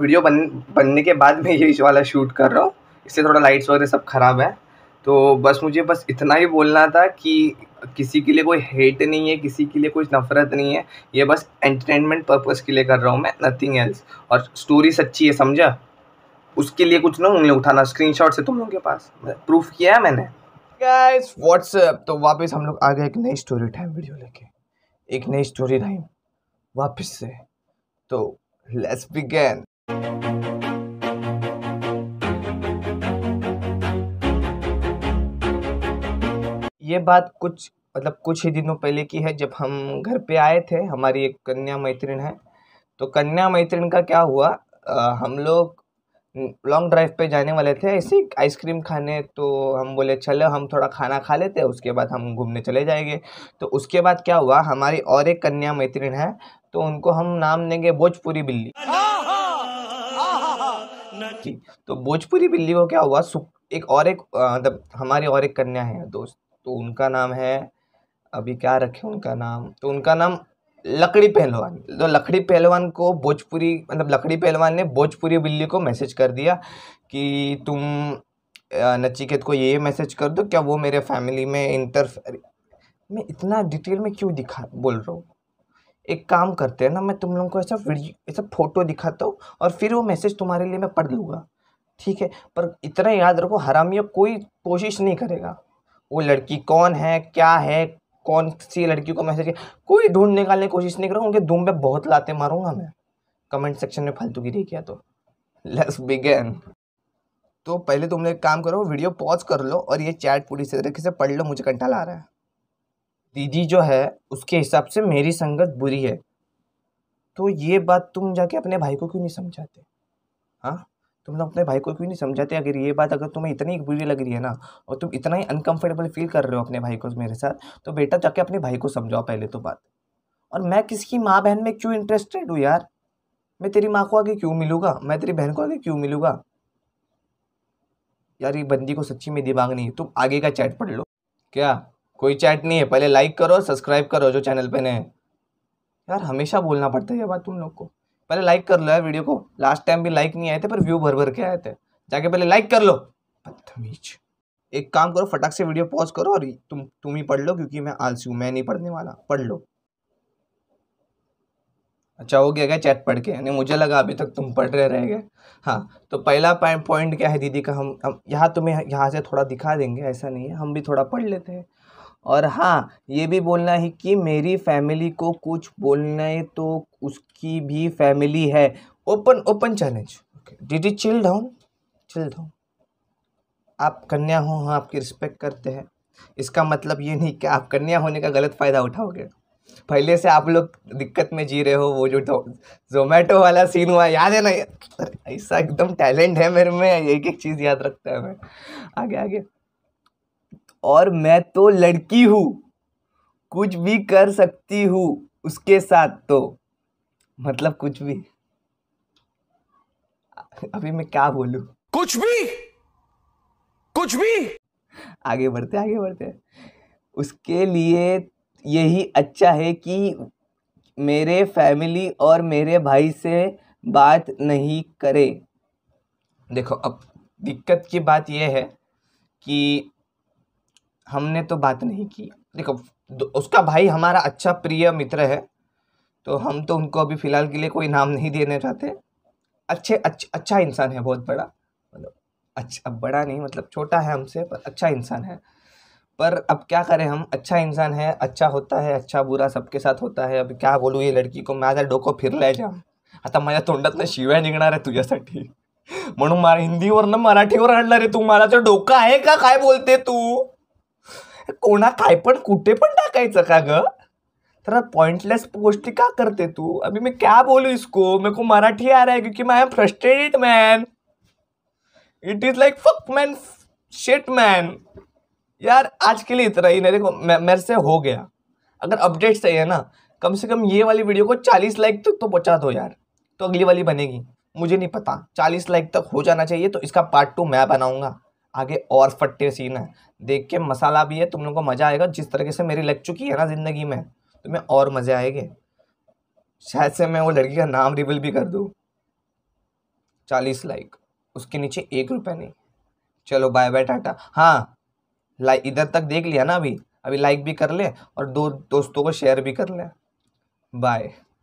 Video बन बनने के बाद मैं ये वाला शूट कर रहा हूँ इससे थोड़ा लाइट्स वगैरह सब ख़राब है तो बस मुझे बस इतना ही बोलना था कि किसी के लिए कोई हेट नहीं है किसी के लिए कोई नफ़रत नहीं है ये बस एंटरटेनमेंट पर्पज़ के लिए कर रहा हूँ मैं नथिंग एल्स और स्टोरी सच्ची है समझा उसके लिए कुछ ना उंगली उठाना शॉट से तुम लोगों के पास प्रूफ किया है मैंने गाइस व्हाट्सएप तो वापस हम लोग आ गए एक नई स्टोरी टाइम वीडियो लेके एक नई स्टोरी टाइम वापस से तो लेट्स बिगेन ये बात कुछ मतलब कुछ ही दिनों पहले की है जब हम घर पे आए थे हमारी एक कन्या मैत्रिण है तो कन्या मैत्रिण का क्या हुआ आ, हम लोग लॉन्ग ड्राइव पे जाने वाले थे ऐसे आइसक्रीम खाने तो हम बोले चलो हम थोड़ा खाना खा लेते हैं उसके बाद हम घूमने चले जाएंगे तो उसके बाद क्या हुआ हमारी और एक कन्या मैत्रिण है तो उनको हम नाम देंगे भोजपुरी बिल्ली हाँ। तो भोजपुरी बिल्ली को क्या हुआ सुख एक और एक मतलब हमारी और एक कन्या है दोस्त तो उनका नाम है अभी क्या रखे उनका नाम तो उनका नाम लकड़ी पहलवान तो लकड़ी पहलवान को भोजपुरी मतलब लकड़ी पहलवान ने भोजपुरी बिल्ली को मैसेज कर दिया कि तुम नचिकेत को ये मैसेज कर दो क्या वो मेरे फैमिली में इंटरफेयर मैं इतना डिटेल में क्यों दिखा बोल रहा हूँ एक काम करते हैं ना मैं तुम लोगों को ऐसा वीडियो ऐसा फ़ोटो दिखाता हूँ और फिर वो मैसेज तुम्हारे लिए मैं पढ़ लूँगा ठीक है पर इतना याद रखो हरामियों कोई कोशिश नहीं करेगा वो लड़की कौन है क्या है कौन सी लड़की को मैसेज किया कोई ढूंढ निकालने की कोशिश नहीं करूँगा उनके धूम पर बहुत लाते मारूंगा मैं कमेंट सेक्शन में फालतू गिरी किया तो लेट्स बिगेन तो पहले तुम लोग काम करो वीडियो पॉज कर लो और ये चैट पूरी तरीके से पढ़ लो मुझे कंटाला आ रहा है दीदी जो है उसके हिसाब से मेरी संगत बुरी है तो ये बात तुम जाके अपने भाई को क्यों नहीं समझाते हाँ तुम लोग अपने भाई को क्यों नहीं समझाते अगर ये बात अगर तुम्हें इतनी बुरी लग रही है ना और तुम इतना ही अनकंफर्टेबल फील कर रहे हो अपने भाई को मेरे साथ तो बेटा जाके अपने भाई को समझाओ पहले तो बात और मैं किसकी माँ बहन में क्यों इंटरेस्टेड हूँ यार मैं तेरी माँ को आगे क्यों मिलूँगा मैं तेरी बहन को आगे क्यों मिलूँगा यार ये बंदी को सच्ची में दिमाग नहीं तुम आगे का चैट पढ़ लो क्या कोई चैट नहीं है पहले लाइक करो सब्सक्राइब करो जो चैनल पे नए यार हमेशा बोलना पड़ता है ये बात तुम लोग को पहले लाइक कर लो यार वीडियो को लास्ट टाइम भी लाइक नहीं आए थे पर व्यू भर भर के आए थे जाके पहले लाइक कर लो बदतमीज एक काम करो फटाक से वीडियो पॉज करो और तुम तुम ही पढ़ लो क्योंकि मैं आलसी हूँ मैं नहीं पढ़ने वाला पढ़ लो अच्छा हो गया क्या चैट पढ़ के यानी मुझे लगा अभी तक तुम पढ़ रहे रह गए हाँ तो पहला पॉइंट क्या है दीदी का हम, हम यहाँ तुम्हें यहाँ से थोड़ा दिखा देंगे ऐसा नहीं है हम भी थोड़ा पढ़ लेते हैं और हाँ ये भी बोलना है कि मेरी फैमिली को कुछ बोलना है तो उसकी भी फैमिली है open open challenge did you chill down chill down आप कन्या हो हाँ आपकी रिस्पेक्ट करते हैं इसका मतलब ये नहीं कि आप कन्या होने का गलत फ़ायदा उठाओगे पहले से आप लोग दिक्कत में जी रहे हो वो जो जोमेटो वाला सीन हुआ याद है ना ऐसा एकदम टैलेंट है मेरे में एक एक चीज़ याद रखता है मैं आगे आगे और मैं तो लड़की हूँ कुछ भी कर सकती हूँ उसके साथ तो मतलब कुछ भी अभी मैं क्या बोलू कुछ भी कुछ भी आगे बढ़ते आगे बढ़ते उसके लिए यही अच्छा है कि मेरे फैमिली और मेरे भाई से बात नहीं करे देखो अब दिक्कत की बात यह है कि हमने तो बात नहीं की देखो उसका भाई हमारा अच्छा प्रिय मित्र है तो हम तो उनको अभी फ़िलहाल के लिए कोई नाम नहीं देने चाहते अच्छे अच्छ, अच्छा इंसान है बहुत बड़ा मतलब अच्छा बड़ा नहीं मतलब छोटा है हमसे पर अच्छा इंसान है पर अब क्या करें हम अच्छा इंसान है अच्छा होता है अच्छा बुरा सबके साथ होता है अब क्या बोलूँ ये लड़की को मैं आज डोको फिर ले जाऊँ हाँ, आता तो माझ्या तोंडातनं शिव्या निघणार आहे तुझ्यासाठी म्हणून मला ना मराठीवर आणणार आहे तू मला तर डोकं आहे का काय बोलते तू कोणा काय पण कुठे पण टाकायचं का ग तर पॉइंटलेस पोस्ट का करते तू अभी मैं क्या बोलू इसको मेरे को मराठी आ रहा है क्योंकि मैं am frustrated man it is like fuck man shit man यार आज के लिए इतना ही मेरे को मेरे से हो गया अगर अपडेट सही है ना कम से कम ये वाली वीडियो को चालीस लाइक तक तो पहुँचा दो यार तो अगली वाली बनेगी मुझे नहीं पता चालीस लाइक तक हो जाना चाहिए तो इसका पार्ट टू मैं बनाऊँगा आगे और फट्टे सीन है देख के मसाला भी है तुम लोग को मज़ा आएगा जिस तरीके से मेरी लग चुकी है ना ज़िंदगी में तुम्हें और मज़े आएंगे शायद से मैं वो लड़की का नाम रिवील भी कर दूँ चालीस लाइक उसके नीचे एक रुपये नहीं चलो बाय बाय टाटा हाँ लाइक इधर तक देख लिया ना अभी अभी लाइक भी कर ले और दो दोस्तों को शेयर भी कर ले बाय